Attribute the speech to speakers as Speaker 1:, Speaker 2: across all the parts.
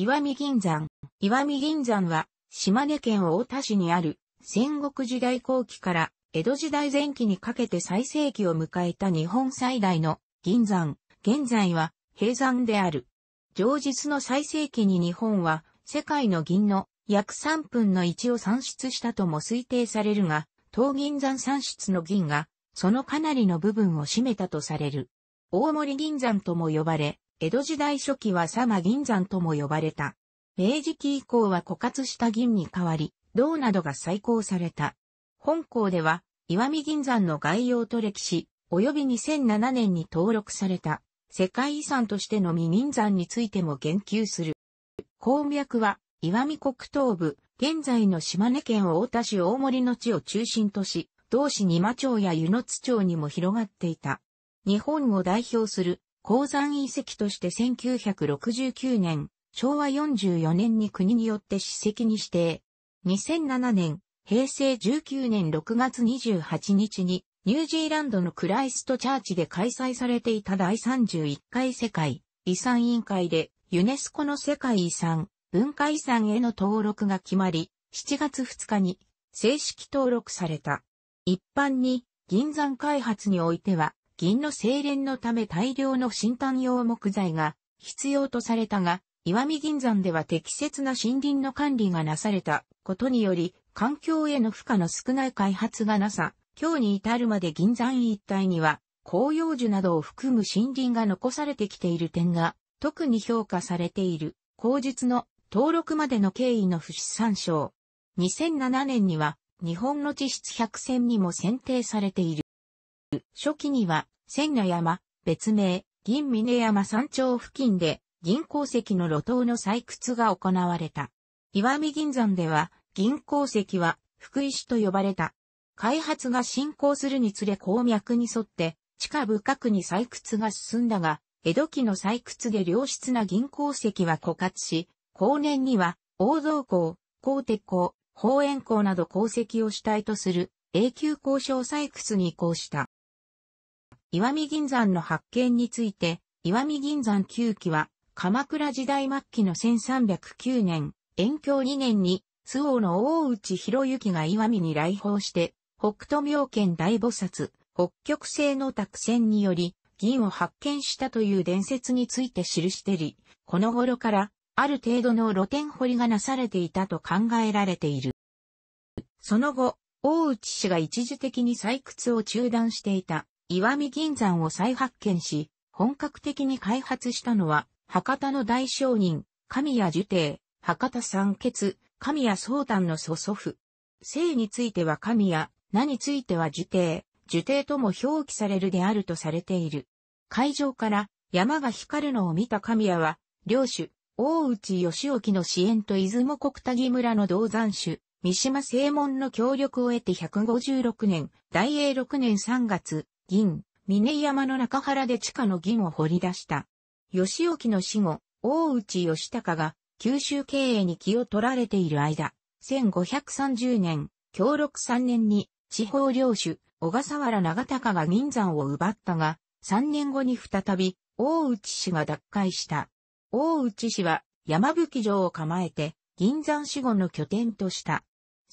Speaker 1: 岩見銀山。岩見銀山は、島根県大田市にある、戦国時代後期から江戸時代前期にかけて最盛期を迎えた日本最大の銀山。現在は、閉山である。上日の最盛期に日本は、世界の銀の約3分の1を産出したとも推定されるが、東銀山産出の銀が、そのかなりの部分を占めたとされる。大森銀山とも呼ばれ、江戸時代初期は佐間銀山とも呼ばれた。明治期以降は枯渇した銀に代わり、銅などが再興された。本校では、岩見銀山の概要と歴史、及び2007年に登録された、世界遺産としての未銀山についても言及する。鉱脈は、岩見国東部、現在の島根県大田市大森の地を中心とし、同市二間町や湯野津町にも広がっていた。日本を代表する鉱山遺跡として1969年、昭和44年に国によって史跡に指定。2007年、平成19年6月28日に、ニュージーランドのクライストチャーチで開催されていた第31回世界遺産委員会で、ユネスコの世界遺産、文化遺産への登録が決まり、7月2日に正式登録された。一般に銀山開発においては銀の精錬のため大量の新炭用木材が必要とされたが、岩見銀山では適切な森林の管理がなされたことにより、環境への負荷の少ない開発がなさ、今日に至るまで銀山一帯には、広葉樹などを含む森林が残されてきている点が、特に評価されている、口実の登録までの経緯の不死参照。2007年には、日本の地質百選にも選定されている。初期には、千の山、別名、銀峰山山頂付近で、銀鉱石の路頭の採掘が行われた。岩見銀山では、銀鉱石は、福石と呼ばれた。開発が進行するにつれ鉱脈に沿って、地下深くに採掘が進んだが、江戸期の採掘で良質な銀鉱石は枯渇し、後年には、王道鉱、鉱鉄鉱、宝円鉱など鉱石を主体とする永久鉱商採掘に移行した。岩見銀山の発見について、岩見銀山旧記は、鎌倉時代末期の1309年、延享2年に、周防の大内博之が岩見に来訪して、北斗明県大菩薩、北極星の託船により、銀を発見したという伝説について記してり、この頃から、ある程度の露天掘りがなされていたと考えられている。その後、大内氏が一時的に採掘を中断していた岩見銀山を再発見し、本格的に開発したのは、博多の大商人、神谷樹帝、博多三傑、神谷宗丹の祖祖父。姓については神谷、名については樹帝、樹帝とも表記されるであるとされている。会場から山が光るのを見た神谷は、領主、大内義興の支援と出雲国谷木村の銅山主、三島正門の協力を得て156年、大英6年3月、銀、峰山の中原で地下の銀を掘り出した。吉沖の死後、大内義高が九州経営に気を取られている間、1530年、協六3年に地方領主、小笠原長高が銀山を奪ったが、3年後に再び、大内氏が脱会した。大内氏は山吹城を構えて、銀山死後の拠点とした。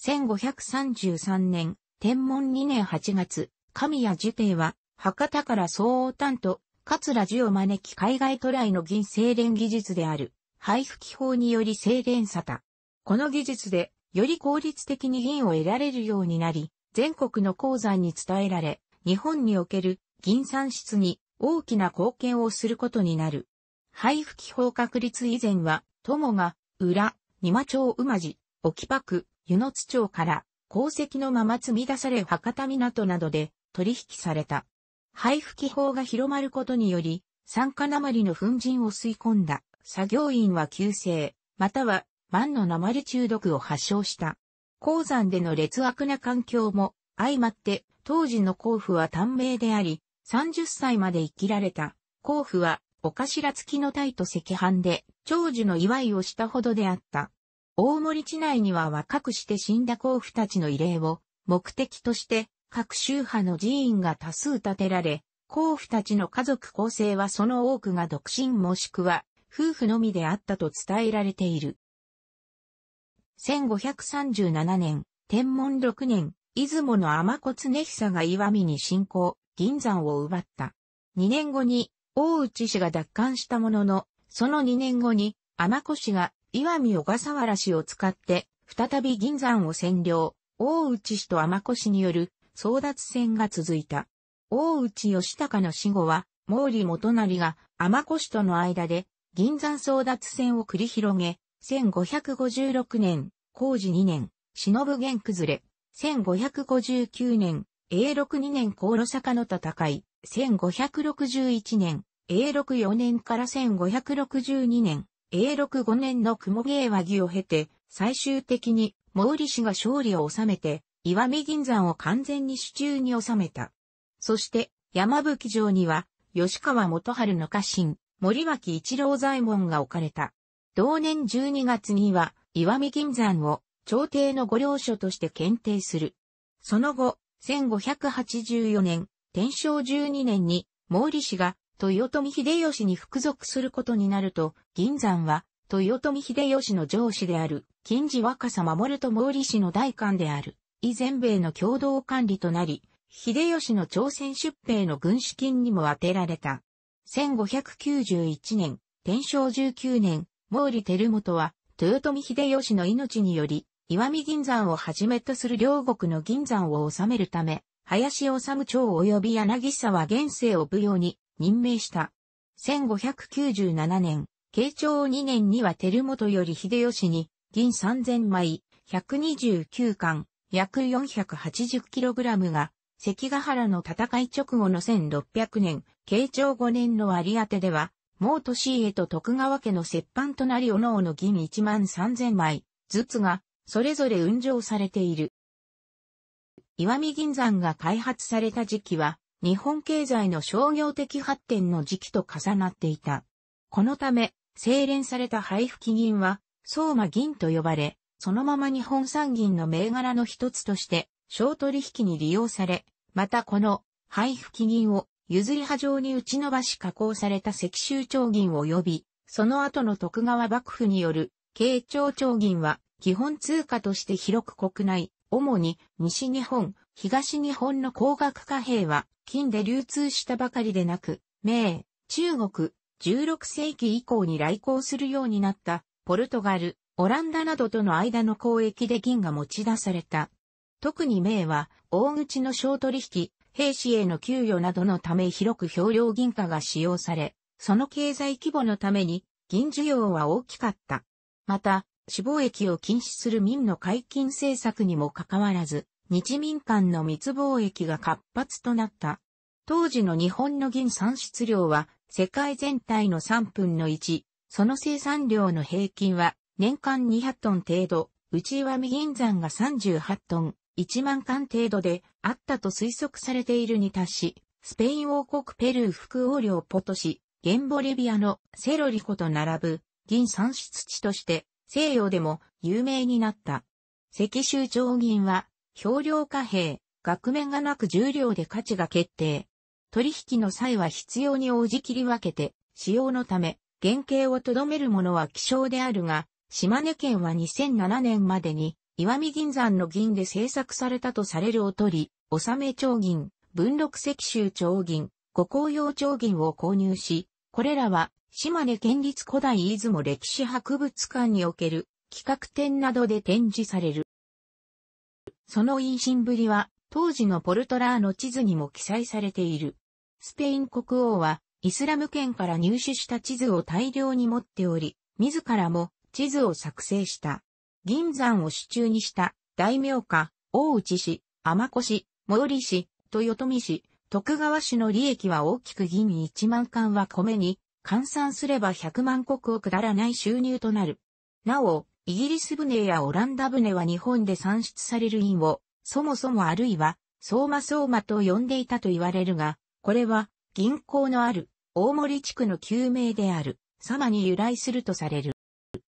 Speaker 1: 1533年、天文2年8月、神谷樹帝は、博多から総王担と、桂樹を招き海外渡来の銀精錬技術である、配布機法により精錬さた。この技術で、より効率的に銀を得られるようになり、全国の鉱山に伝えられ、日本における銀産出に大きな貢献をすることになる。配布機法確立以前は、友が、裏、二間町馬路、沖パク、湯野津町から、鉱石のまま積み出され博多港などで取引された。配布機法が広まることにより、酸化鉛の粉塵を吸い込んだ作業員は急性、または万の鉛中毒を発症した。鉱山での劣悪な環境も相まって当時の甲府は短命であり、30歳まで生きられた。甲府はお頭付きの体と赤飯で長寿の祝いをしたほどであった。大森地内には若くして死んだ甲府たちの慰霊を目的として各宗派の寺院が多数建てられ、皇夫たちの家族構成はその多くが独身もしくは夫婦のみであったと伝えられている。1537年、天文6年、出雲の天子常久が岩見に侵攻、銀山を奪った。2年後に、大内氏が奪還したものの、その2年後に、天子氏が岩見小笠原氏を使って、再び銀山を占領、大内氏と天子氏による争奪戦が続いた。大内義高の死後は、毛利元成が天氏との間で銀山争奪戦を繰り広げ、1556年、工事2年、忍元崩れ、1559年、永禄2年高炉坂の戦い、1561年、永禄4年から1562年、永禄5年の雲芸和議を経て、最終的に毛利氏が勝利を収めて、岩見銀山を完全に手中に収めた。そして、山吹城には、吉川元春の家臣、森脇一郎左衛門が置かれた。同年12月には、岩見銀山を朝廷の御領所として検定する。その後、1584年、天正12年に、毛利氏が豊臣秀吉に服属することになると、銀山は、豊臣秀吉の上司である、金次若狭守と毛利氏の代官である。以全米の共同管理となり、秀吉の朝鮮出兵の軍資金にも充てられた。1591年、天正19年、毛利輝元は、豊臣秀吉の命により、岩見銀山をはじめとする両国の銀山を治めるため、林治長及び柳沢現世を武行に任命した。1597年、慶長2年には輝元より秀吉に、銀3000枚、129巻、約 480kg が、関ヶ原の戦い直後の1600年、慶長5年の割り当てでは、毛う年へと徳川家の折半となりおのおの銀1万3000枚、ずつが、それぞれ運上されている。岩見銀山が開発された時期は、日本経済の商業的発展の時期と重なっていた。このため、精錬された配布基銀は、相馬銀と呼ばれ、そのまま日本産銀の銘柄の一つとして、小取引に利用され、またこの、配布金銀を、譲り波状に打ち伸ばし加工された石州長銀及び、その後の徳川幕府による、慶長長銀は、基本通貨として広く国内、主に西日本、東日本の高額貨幣は、金で流通したばかりでなく、明、中国、16世紀以降に来航するようになった、ポルトガル、オランダなどとの間の交易で銀が持ち出された。特に明は、大口の小取引、兵士への給与などのため広く漂量銀貨が使用され、その経済規模のために、銀需要は大きかった。また、死亡役を禁止する民の解禁政策にもかかわらず、日民間の密貿易が活発となった。当時の日本の銀産出量は世界全体の3分の1、その生産量の平均は年間200トン程度、内岩見銀山が38トン、1万貫程度であったと推測されているに達し、スペイン王国ペルー副王領ポトシ、ゲンボリビアのセロリコと並ぶ銀産出地として西洋でも有名になった。石州長銀は表量貨幣、額面がなく重量で価値が決定。取引の際は必要に応じ切り分けて使用のため原型をとどめるものは希少であるが、島根県は2007年までに、岩見銀山の銀で製作されたとされるおとり、納め長銀、文禄石州長銀、五光用長銀を購入し、これらは、島根県立古代出雲歴史博物館における企画展などで展示される。その陰心ぶりは、当時のポルトラーの地図にも記載されている。スペイン国王は、イスラム圏から入手した地図を大量に持っており、自らも地図を作成した。銀山を主中にした大名家、大内氏、天子氏、毛利氏、豊臣氏、徳川氏の利益は大きく銀1万貫は米に、換算すれば100万国をくだらない収入となる。なお、イギリス船やオランダ船は日本で産出される印を、そもそもあるいは、相馬相馬と呼んでいたと言われるが、これは、銀行のある、大森地区の旧名である、様に由来するとされる。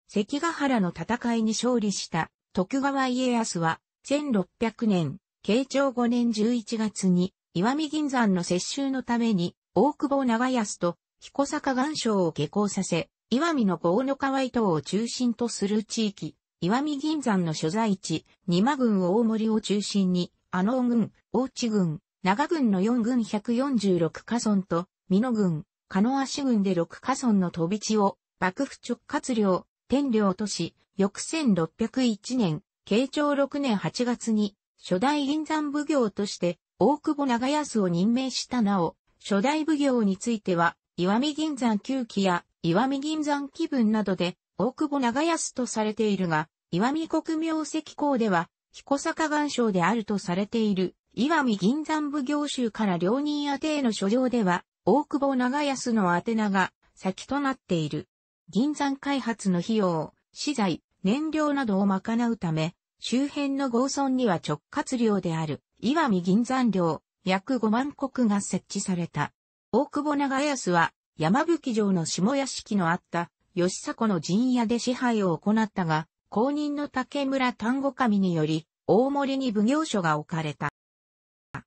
Speaker 1: 関ヶ原の戦いに勝利した徳川家康は、1600年、慶長5年11月に、岩見銀山の接収のために、大久保長安と彦坂岩礁を下校させ、岩見の豪の川伊を中心とする地域、岩見銀山の所在地、二間郡大森を中心に、阿能郡、大地郡、長郡の4郡146カ村と、美濃郡、鹿野足郡で6カ村の飛び地を、幕府直轄領、天領都市、翌1601年、慶長6年8月に、初代銀山奉行として、大久保長安を任命したなお、初代奉行については、岩見銀山旧期や岩見銀山気分などで、大久保長安とされているが、岩見国名石港では、彦坂岩礁であるとされている、岩見銀山奉行州から両人宛てへの書状では、大久保長安の宛名が先となっている。銀山開発の費用、資材、燃料などを賄うため、周辺の豪村には直轄領である、岩見銀山領、約5万石が設置された。大久保長安は、山吹城の下屋敷のあった、吉迫の陣屋で支配を行ったが、後任の竹村丹後神により、大森に奉行所が置かれた。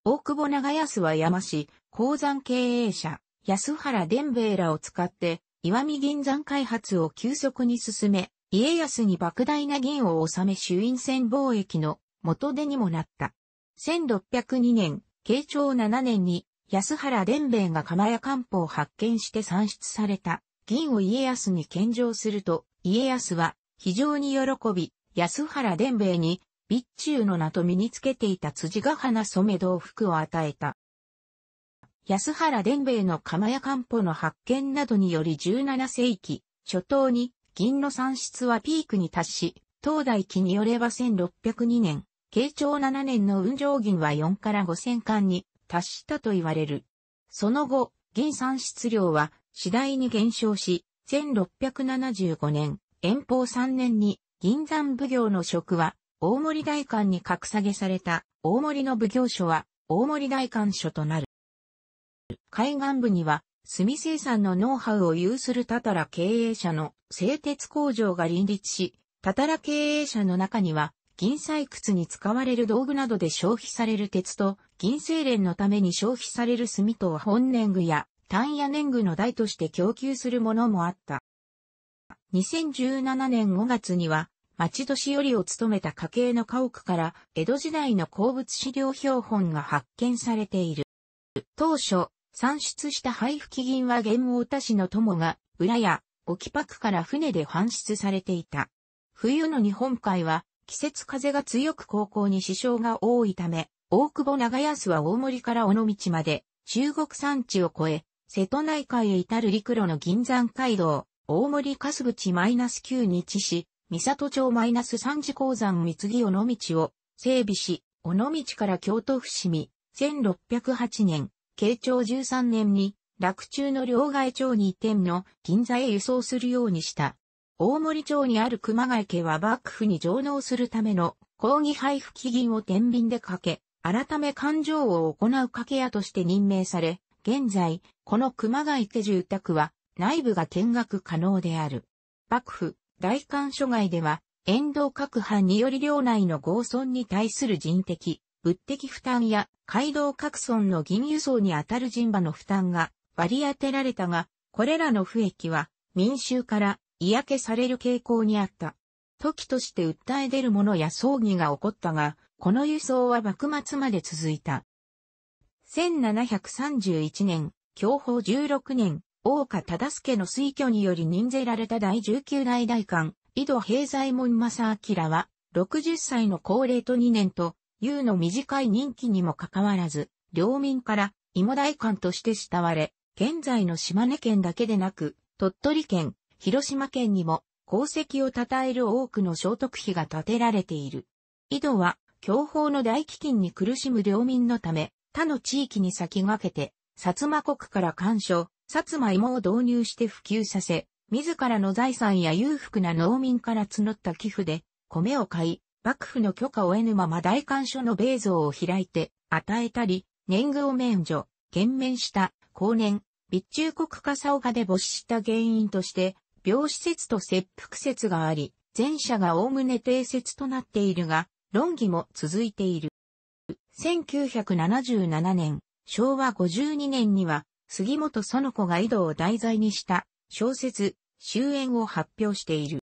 Speaker 1: 大久保長安は山氏、鉱山経営者、安原伝兵衛らを使って、岩見銀山開発を急速に進め、家康に莫大な銀を納め衆院船貿易の元手にもなった。1602年、慶長7年に安原伝兵衛が釜屋漢方を発見して産出された銀を家康に献上すると、家康は非常に喜び、安原伝兵衛に備中の名と身につけていた辻ヶ花染め道服を与えた。安原伝兵衛の釜屋漢方の発見などにより17世紀、初頭に銀の産出はピークに達し、東大期によれば1602年、慶長7年の雲上銀は4から5000巻に達したと言われる。その後、銀産出量は次第に減少し、1675年、遠方3年に銀山奉行の職は大森大官に格下げされた大森の奉行所は大森大官所となる。海岸部には、炭生産のノウハウを有するタタラ経営者の製鉄工場が林立し、タタラ経営者の中には、銀採掘に使われる道具などで消費される鉄と、銀精錬のために消費される炭と本年具や、単野年具の代として供給するものもあった。2017年5月には、町年寄りを務めた家系の家屋から、江戸時代の鉱物資料標本が発見されている。当初、産出した配布期銀は玄王田市の友が、裏や、沖パクから船で搬出されていた。冬の日本海は、季節風が強く高校に支障が多いため、大久保長安は大森から尾道まで、中国山地を越え、瀬戸内海へ至る陸路の銀山街道、大森カスブチ -9 日市、し、三里町 -3 次鉱山三木尾道を整備し、尾道から京都伏見、1608年、慶長13年に、洛中の両替町に移転の銀座へ輸送するようにした。大森町にある熊谷家は幕府に上納するための抗議配布基金を天秤でかけ、改め勘定を行う掛け屋として任命され、現在、この熊谷家住宅は内部が見学可能である。幕府、大官所外では、沿道各藩により領内の豪村に対する人的、物的負担や街道各村の銀輸送にあたる人馬の負担が割り当てられたが、これらの不益は民衆から嫌気される傾向にあった。時として訴え出る者や葬儀が起こったが、この輸送は幕末まで続いた。1731年、享保16年、大岡忠助の推挙により任ぜられた第19代大官、井戸平左衛門正明は、60歳の高齢と2年と、優の短い任期にもかかわらず、領民から芋大官として慕われ、現在の島根県だけでなく、鳥取県、広島県にも功績を称える多くの聖徳碑が建てられている。井戸は、享保の大飢饉に苦しむ領民のため、他の地域に先駆けて、薩摩国から干渉、薩摩芋を導入して普及させ、自らの財産や裕福な農民から募った寄付で、米を買い、幕府の許可を得ぬまま大官所の米蔵を開いて、与えたり、年貢を免除、減免した、後年、備中国家沙がで没した原因として、病施設と切腹説があり、前者が概ね定説となっているが、論議も続いている。1977年、昭和52年には、杉本園子が井戸を題材にした、小説、終焉を発表している。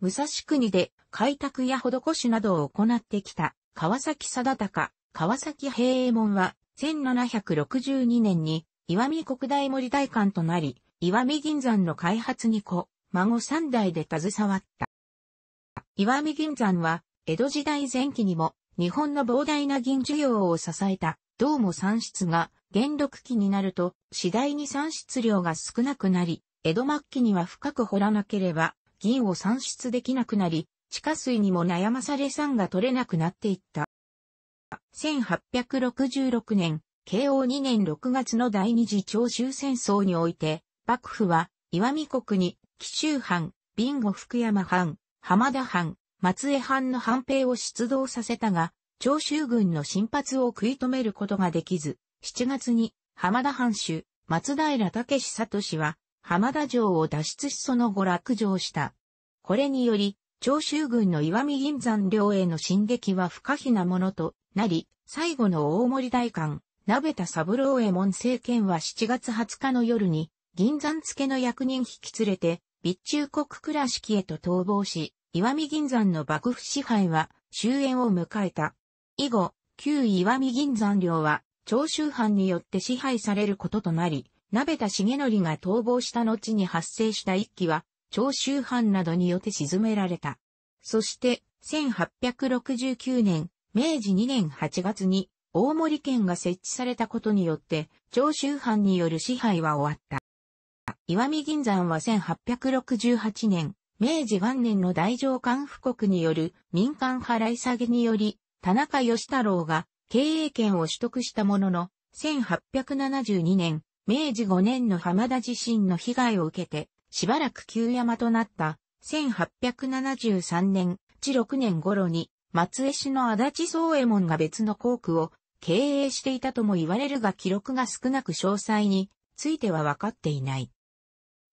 Speaker 1: 武蔵国で開拓や施しなどを行ってきた川崎貞高、川崎平右衛門は1762年に岩見国大森大館となり、岩見銀山の開発に子、孫三代で携わった。岩見銀山は江戸時代前期にも日本の膨大な銀需要を支えた銅も産出が元禄期になると次第に産出量が少なくなり、江戸末期には深く掘らなければ銀を産出できなくなり、地下水にも悩まされ酸が取れなくなっていった。1866年、慶応2年6月の第二次長州戦争において、幕府は、岩見国に、紀州藩、ビンゴ福山藩、浜田藩、松江藩の藩兵を出動させたが、長州軍の進発を食い止めることができず、7月に、浜田藩主、松平武志里は、浜田城を脱出しその後落城した。これにより、長州軍の岩見銀山領への進撃は不可避なものとなり、最後の大森大官、鍋田三郎衛門政権は7月20日の夜に、銀山付の役人引き連れて、備中国倉敷へと逃亡し、岩見銀山の幕府支配は終焉を迎えた。以後、旧岩見銀山領は、長州藩によって支配されることとなり、鍋田重則が逃亡した後に発生した一機は、長州藩などによって沈められた。そして、1869年、明治2年8月に、大森県が設置されたことによって、長州藩による支配は終わった。岩見銀山は1868年、明治元年の大上官布告による民間払い下げにより、田中義太郎が経営権を取得したものの、1872年、明治5年の浜田地震の被害を受けて、しばらく旧山となった1873年、地6年頃に、松江市の足立宗右衛門が別の校区を経営していたとも言われるが記録が少なく詳細については分かっていない。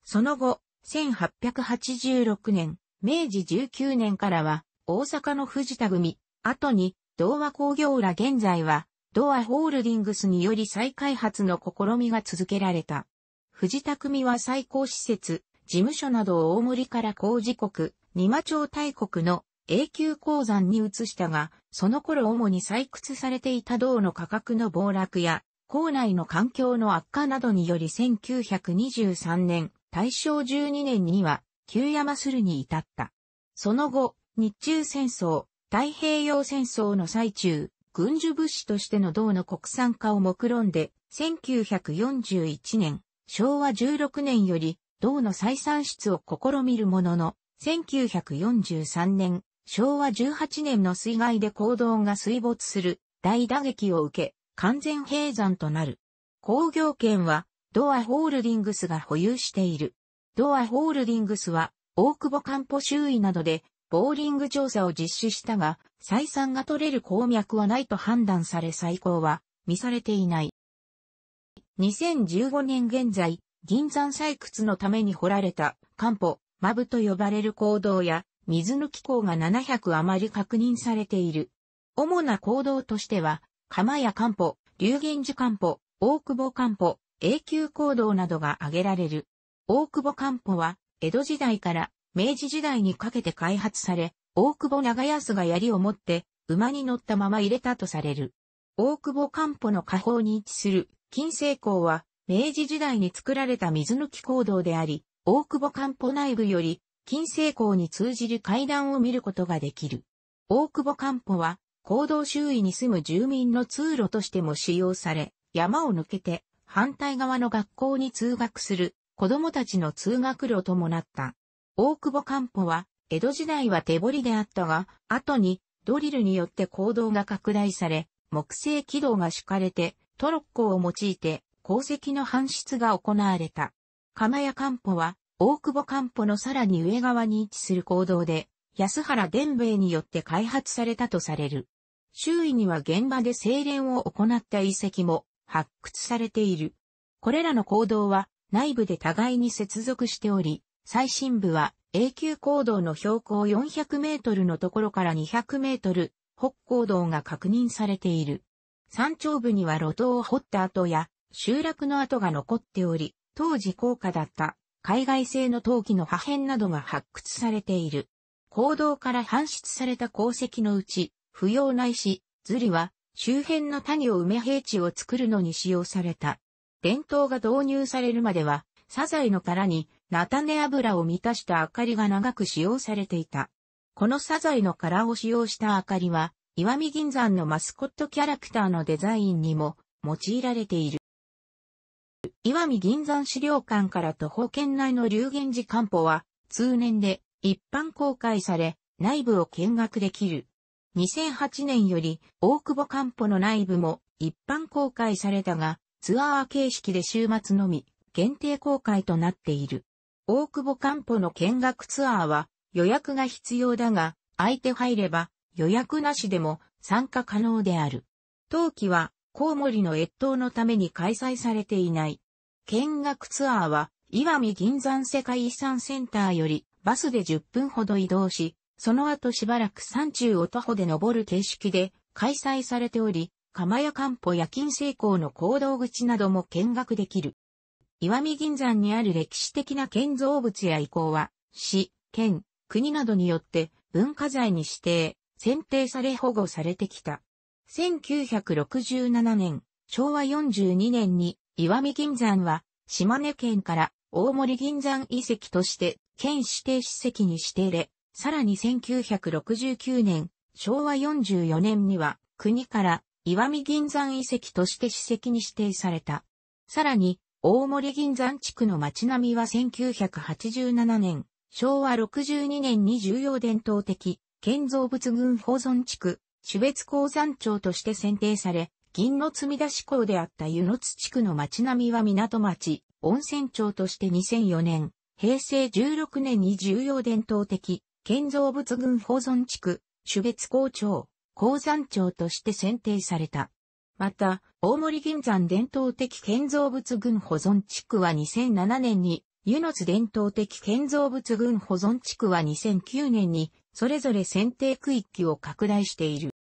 Speaker 1: その後、1886年、明治19年からは大阪の藤田組、後に同和工業ら現在はドアホールディングスにより再開発の試みが続けられた。藤匠は最高施設、事務所などを大森から工事国、二間町大国の永久鉱山に移したが、その頃主に採掘されていた銅の価格の暴落や、校内の環境の悪化などにより1923年、大正12年には、旧山するに至った。その後、日中戦争、太平洋戦争の最中、軍需物資としての銅の国産化を目論んで、1941年、昭和16年より銅の再産出を試みるものの、1943年、昭和18年の水害で坑道が水没する大打撃を受け、完全閉山となる。工業圏はドアホールディングスが保有している。ドアホールディングスは大久保カンポ周囲などでボーリング調査を実施したが、採算が取れる鉱脈はないと判断され最高は見されていない。2015年現在、銀山採掘のために掘られた、カンポ、マブと呼ばれる坑道や、水抜き坑が700余り確認されている。主な坑道としては、釜やカンポ、龍源寺カンポ、大久保カンポ、永久坑道などが挙げられる。大久保カンポは、江戸時代から明治時代にかけて開発され、大久保長安が槍を持って馬に乗ったまま入れたとされる。大久保漢方の下方に位置する金星港は明治時代に作られた水抜き行動であり、大久保漢方内部より金星港に通じる階段を見ることができる。大久保漢方は行動周囲に住む住民の通路としても使用され、山を抜けて反対側の学校に通学する子供たちの通学路ともなった。大久保漢方は、江戸時代は手彫りであったが、後にドリルによって行動が拡大され、木製軌道が敷かれて、トロッコを用いて、鉱石の搬出が行われた。釜屋漢方は、大久保漢方のさらに上側に位置する行動で、安原伝兵衛によって開発されたとされる。周囲には現場で精錬を行った遺跡も発掘されている。これらの行動は内部で互いに接続しており、最深部は永久坑道の標高400メートルのところから200メートル、北坑道が確認されている。山頂部には路頭を掘った跡や集落の跡が残っており、当時高価だった海外製の陶器の破片などが発掘されている。坑道から搬出された鉱石のうち、不要な石、ズリは周辺の谷を埋め平地を作るのに使用された。伝統が導入されるまでは、サザエの殻に菜種油を満たした明かりが長く使用されていた。このサザエの殻を使用した明かりは、岩見銀山のマスコットキャラクターのデザインにも用いられている。岩見銀山資料館から徒歩圏内の流源寺漢方は、通年で一般公開され、内部を見学できる。2008年より大久保漢方の内部も一般公開されたが、ツアー形式で週末のみ限定公開となっている。大久保漢方の見学ツアーは予約が必要だが、相手入れば予約なしでも参加可能である。冬季はコウモリの越冬のために開催されていない。見学ツアーは、岩見銀山世界遺産センターよりバスで10分ほど移動し、その後しばらく山中を徒歩で登る形式で開催されており、釜屋漢方や金成功の行動口なども見学できる。岩見銀山にある歴史的な建造物や遺構は、市、県、国などによって文化財に指定、選定され保護されてきた。1967年、昭和42年に岩見銀山は島根県から大森銀山遺跡として県指定史跡に指定れ、さらに1969年、昭和44年には国から岩見銀山遺跡として史跡に指定された。さらに大森銀山地区の町並みは1987年、昭和62年に重要伝統的、建造物群保存地区、種別鉱山町として選定され、銀の積み出し港であった湯の津地区の町並みは港町、温泉町として2004年、平成16年に重要伝統的、建造物群保存地区、種別鉱町、鉱山町として選定された。また、大森銀山伝統的建造物群保存地区は2007年に、湯の津伝統的建造物群保存地区は2009年に、それぞれ選定区域を拡大している。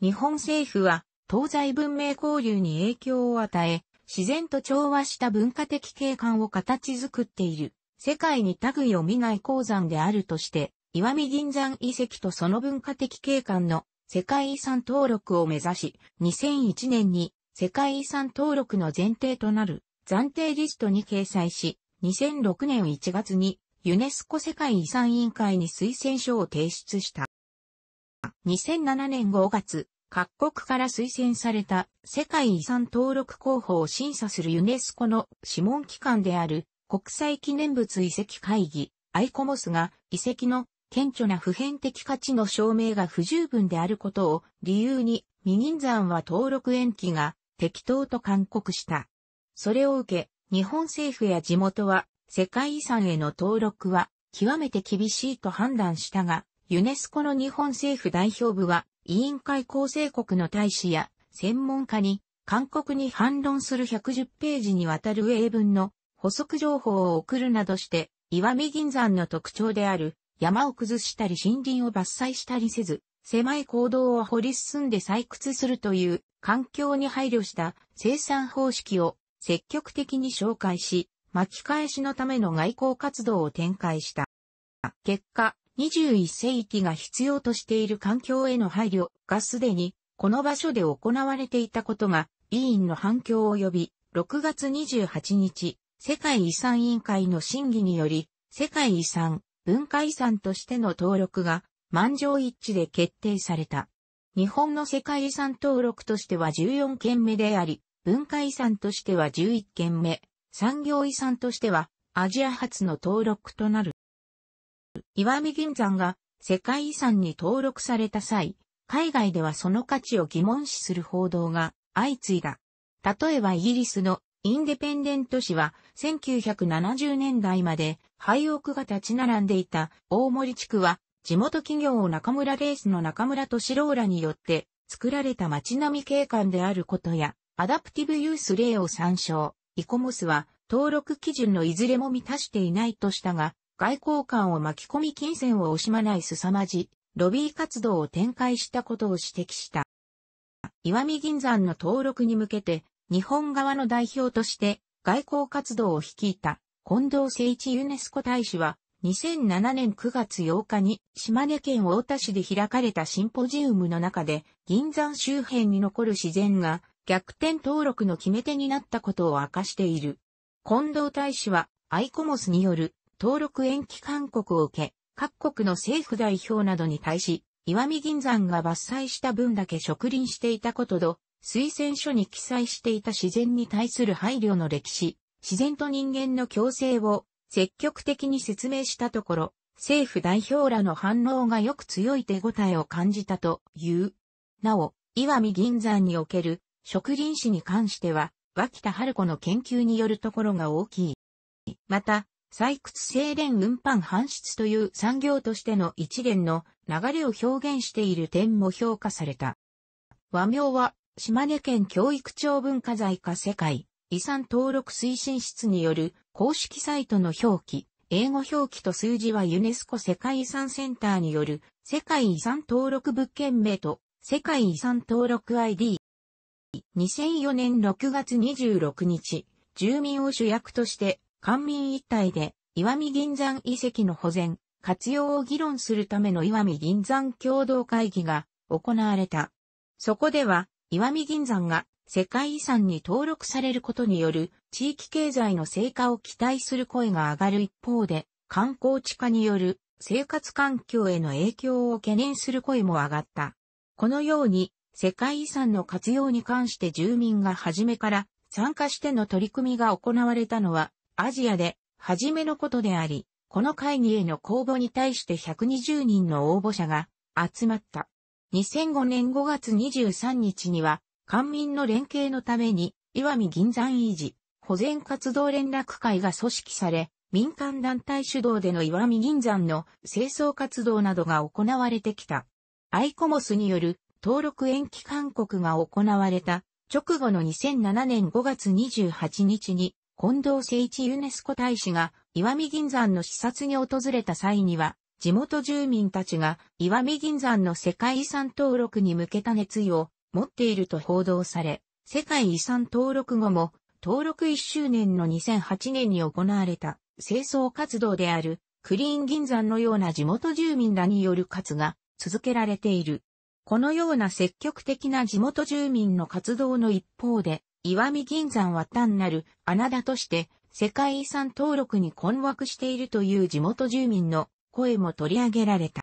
Speaker 1: 日本政府は、東西文明交流に影響を与え、自然と調和した文化的景観を形作っている、世界に類を見ない鉱山であるとして、岩見銀山遺跡とその文化的景観の世界遺産登録を目指し、2001年に世界遺産登録の前提となる暫定リストに掲載し、2006年1月にユネスコ世界遺産委員会に推薦書を提出した。2007年5月、各国から推薦された世界遺産登録候補を審査するユネスコの諮問機関である国際記念物遺跡会議、アイコモスが遺跡の顕著な普遍的価値の証明が不十分であることを理由に、ミギン山は登録延期が適当と勧告した。それを受け、日本政府や地元は、世界遺産への登録は極めて厳しいと判断したが、ユネスコの日本政府代表部は、委員会構成国の大使や専門家に、勧告に反論する110ページにわたる英文の補足情報を送るなどして、石見銀山の特徴である山を崩したり森林を伐採したりせず、狭い行動を掘り進んで採掘するという環境に配慮した生産方式を積極的に紹介し、巻き返しのための外交活動を展開した。結果、21世紀が必要としている環境への配慮がすでにこの場所で行われていたことが委員の反響を呼び、6月28日、世界遺産委員会の審議により、世界遺産、文化遺産としての登録が満場一致で決定された。日本の世界遺産登録としては14件目であり、文化遺産としては11件目、産業遺産としてはアジア初の登録となる。岩見銀山が世界遺産に登録された際、海外ではその価値を疑問視する報道が相次いだ。例えばイギリスのインデペンデント紙は1970年代まで廃屋が立ち並んでいた大森地区は、地元企業を中村レースの中村敏郎らによって作られた街並み景観であることや、アダプティブユース例を参照。イコモスは登録基準のいずれも満たしていないとしたが、外交官を巻き込み金銭を惜しまない凄まじ、ロビー活動を展開したことを指摘した。岩見銀山の登録に向けて、日本側の代表として外交活動を率いた近藤誠一ユネスコ大使は、2007年9月8日に島根県大田市で開かれたシンポジウムの中で銀山周辺に残る自然が逆転登録の決め手になったことを明かしている。近藤大使はアイコモスによる登録延期勧告を受け、各国の政府代表などに対し、岩見銀山が伐採した分だけ植林していたことと、推薦書に記載していた自然に対する配慮の歴史、自然と人間の共生を積極的に説明したところ、政府代表らの反応がよく強い手応えを感じたという。なお、岩見銀山における植林史に関しては、脇田春子の研究によるところが大きい。また、採掘精錬運搬搬出という産業としての一連の流れを表現している点も評価された。和名は、島根県教育庁文化財化世界。遺産登録推進室による公式サイトの表記、英語表記と数字はユネスコ世界遺産センターによる世界遺産登録物件名と世界遺産登録 ID。2004年6月26日、住民を主役として官民一体で岩見銀山遺跡の保全、活用を議論するための岩見銀山共同会議が行われた。そこでは、岩見銀山が世界遺産に登録されることによる地域経済の成果を期待する声が上がる一方で、観光地化による生活環境への影響を懸念する声も上がった。このように、世界遺産の活用に関して住民が初めから参加しての取り組みが行われたのはアジアで初めのことであり、この会議への公募に対して120人の応募者が集まった。2005年5月23日には官民の連携のために、岩見銀山維持、保全活動連絡会が組織され、民間団体主導での岩見銀山の清掃活動などが行われてきた。アイコモスによる登録延期勧告が行われた直後の2007年5月28日に近藤誠一ユネスコ大使が岩見銀山の視察に訪れた際には地元住民たちが岩見銀山の世界遺産登録に向けた熱意を持っていると報道され、世界遺産登録後も、登録1周年の2008年に行われた清掃活動であるクリーン銀山のような地元住民らによる活が続けられている。このような積極的な地元住民の活動の一方で、岩見銀山は単なる穴だとして世界遺産登録に困惑しているという地元住民の声も取り上げられた。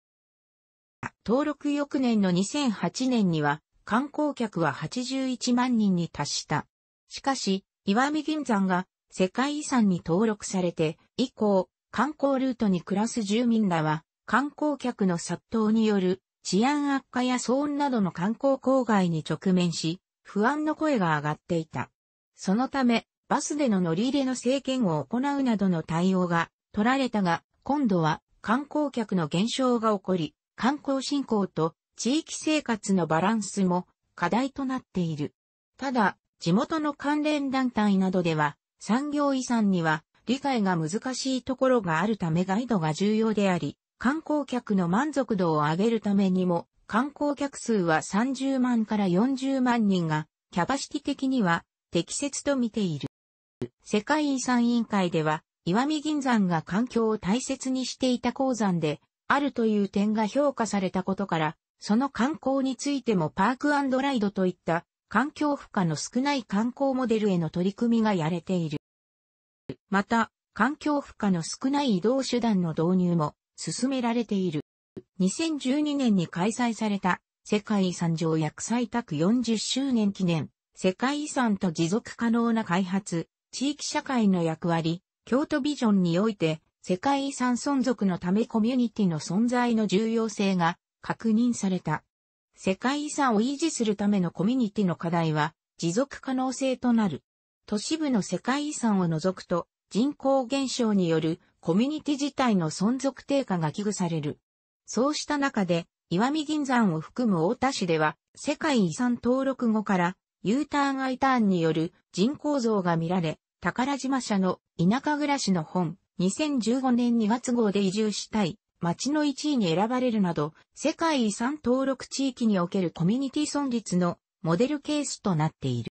Speaker 1: 登録翌年の2008年には観光客は81万人に達した。しかし、岩見銀山が世界遺産に登録されて以降、観光ルートに暮らす住民らは、観光客の殺到による治安悪化や騒音などの観光郊外に直面し、不安の声が上がっていた。そのため、バスでの乗り入れの制限を行うなどの対応が取られたが、今度は観光客の減少が起こり、観光振興と地域生活のバランスも課題となっている。ただ、地元の関連団体などでは、産業遺産には理解が難しいところがあるためガイドが重要であり、観光客の満足度を上げるためにも、観光客数は30万から40万人が、キャパシティ的には適切と見ている。世界遺産委員会では、岩見銀山が環境を大切にしていた鉱山で、あるという点が評価されたことから、その観光についてもパークライドといった環境負荷の少ない観光モデルへの取り組みがやれている。また、環境負荷の少ない移動手段の導入も進められている。2012年に開催された世界遺産条約採択40周年記念、世界遺産と持続可能な開発、地域社会の役割、京都ビジョンにおいて世界遺産存続のためコミュニティの存在の重要性が確認された。世界遺産を維持するためのコミュニティの課題は持続可能性となる。都市部の世界遺産を除くと人口減少によるコミュニティ自体の存続低下が危惧される。そうした中で、岩見銀山を含む大田市では、世界遺産登録後から U ターン I ターンによる人口増が見られ、宝島社の田舎暮らしの本2015年2月号で移住したい町の1位に選ばれるなど、世界遺産登録地域におけるコミュニティ存立のモデルケースとなっている。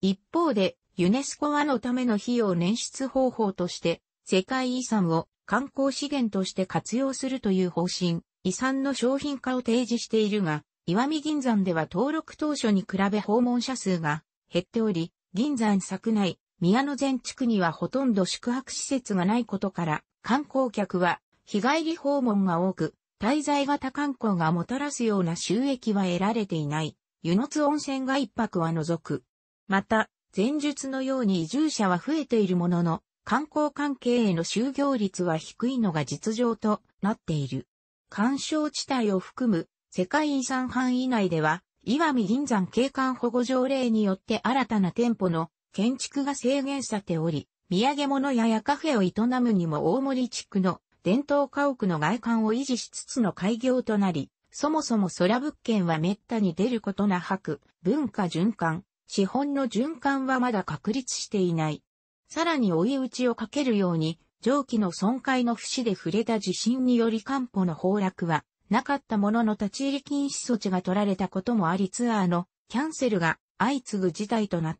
Speaker 1: 一方で、ユネスコはのための費用捻出方法として、世界遺産を観光資源として活用するという方針、遺産の商品化を提示しているが、岩見銀山では登録当初に比べ訪問者数が減っており、銀山作内、宮野全地区にはほとんど宿泊施設がないことから、観光客は日帰り訪問が多く、滞在型観光がもたらすような収益は得られていない、湯の津温泉が一泊は除く。また、前述のように移住者は増えているものの、観光関係への就業率は低いのが実情となっている。干渉地帯を含む世界遺産範囲内では、岩見銀山景観保護条例によって新たな店舗の建築が制限されており、土産物屋やカフェを営むにも大森地区の伝統家屋の外観を維持しつつの開業となり、そもそも空物件は滅多に出ることなく、文化循環、資本の循環はまだ確立していない。さらに追い打ちをかけるように、蒸気の損壊の節で触れた地震により漢方の崩落は、なかったものの立ち入り禁止措置が取られたこともありツアーのキャンセルが相次ぐ事態となっ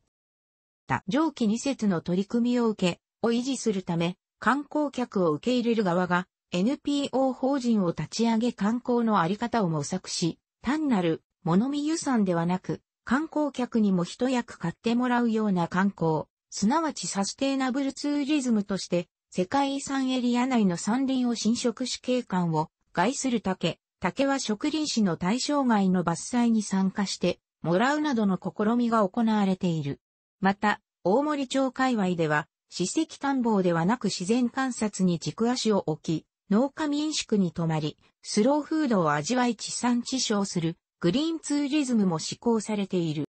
Speaker 1: た。蒸気2節の取り組みを受け、を維持するため、観光客を受け入れる側が NPO 法人を立ち上げ観光のあり方を模索し、単なる物見遊山ではなく、観光客にも一役買ってもらうような観光、すなわちサステイナブルツーリズムとして、世界遺産エリア内の山林を侵食し景観を害する竹、竹は植林市の対象外の伐採に参加してもらうなどの試みが行われている。また、大森町界隈では、史跡探訪ではなく自然観察に軸足を置き、農家民宿に泊まり、スローフードを味わい地産地消するグリーンツーリズムも施行されている。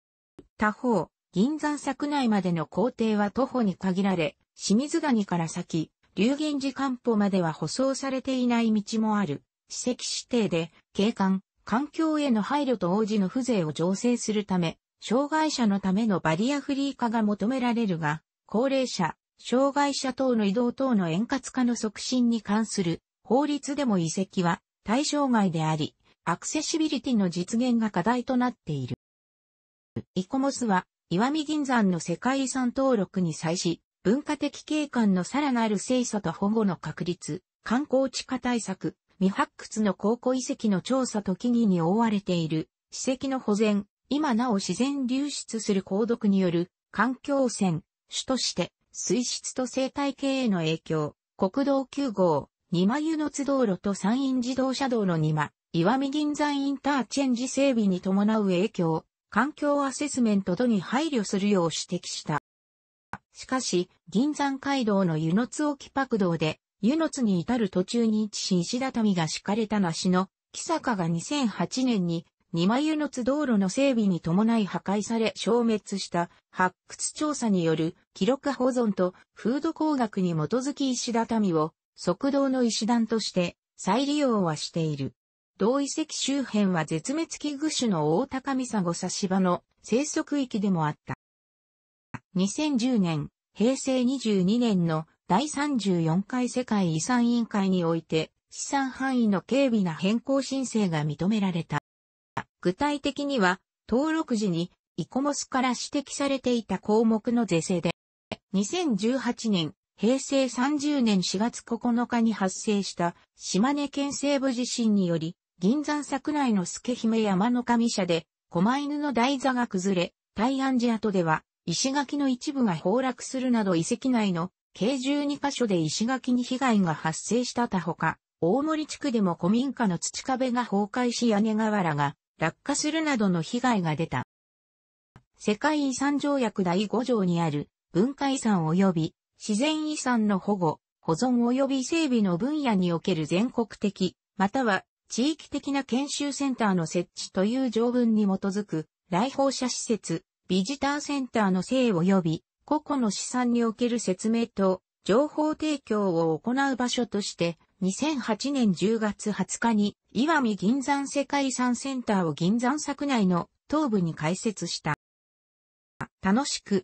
Speaker 1: 他方、銀山作内までの工程は徒歩に限られ、清水谷から先、流源寺漢方までは舗装されていない道もある。史跡指定で、景観、環境への配慮と応じの風情を醸成するため、障害者のためのバリアフリー化が求められるが、高齢者、障害者等の移動等の円滑化の促進に関する法律でも遺跡は対象外であり、アクセシビリティの実現が課題となっている。イコモスは、岩見銀山の世界遺産登録に際し、文化的景観のさらなる清楚と保護の確立、観光地化対策、未発掘の考古遺跡の調査と木々に覆われている、史跡の保全、今なお自然流出する鉱毒による環境汚染、主として水質と生態系への影響、国道9号、二間湯の津道路と山陰自動車道の二間、岩見銀山インターチェンジ整備に伴う影響、環境アセスメント等に配慮するよう指摘した。しかし、銀山街道の湯の津沖ク道で、湯の津に至る途中に位置し石畳が敷かれた梨の、木坂が2008年に、二枚湯の津道路の整備に伴い破壊され消滅した発掘調査による記録保存と風土工学に基づき石畳を側道の石段として再利用はしている。同遺跡周辺は絶滅危惧種の大高ミサゴ差しバの生息域でもあった。2010年、平成22年の第34回世界遺産委員会において、資産範囲の軽微な変更申請が認められた。具体的には、登録時にイコモスから指摘されていた項目の是正で、2018年、平成30年4月9日に発生した島根県西部地震により、銀山作内の助姫山の神社で、狛犬の台座が崩れ、大安寺跡では、石垣の一部が崩落するなど遺跡内の計12カ所で石垣に被害が発生した他ほか、大森地区でも古民家の土壁が崩壊し屋根瓦が落下するなどの被害が出た。世界遺産条約第5条にある文化遺産及び自然遺産の保護、保存及び整備の分野における全国的、または地域的な研修センターの設置という条文に基づく、来訪者施設、ビジターセンターの性及び個々の資産における説明と情報提供を行う場所として、2008年10月20日に、岩見銀山世界遺産センターを銀山作内の東部に開設した。楽しく、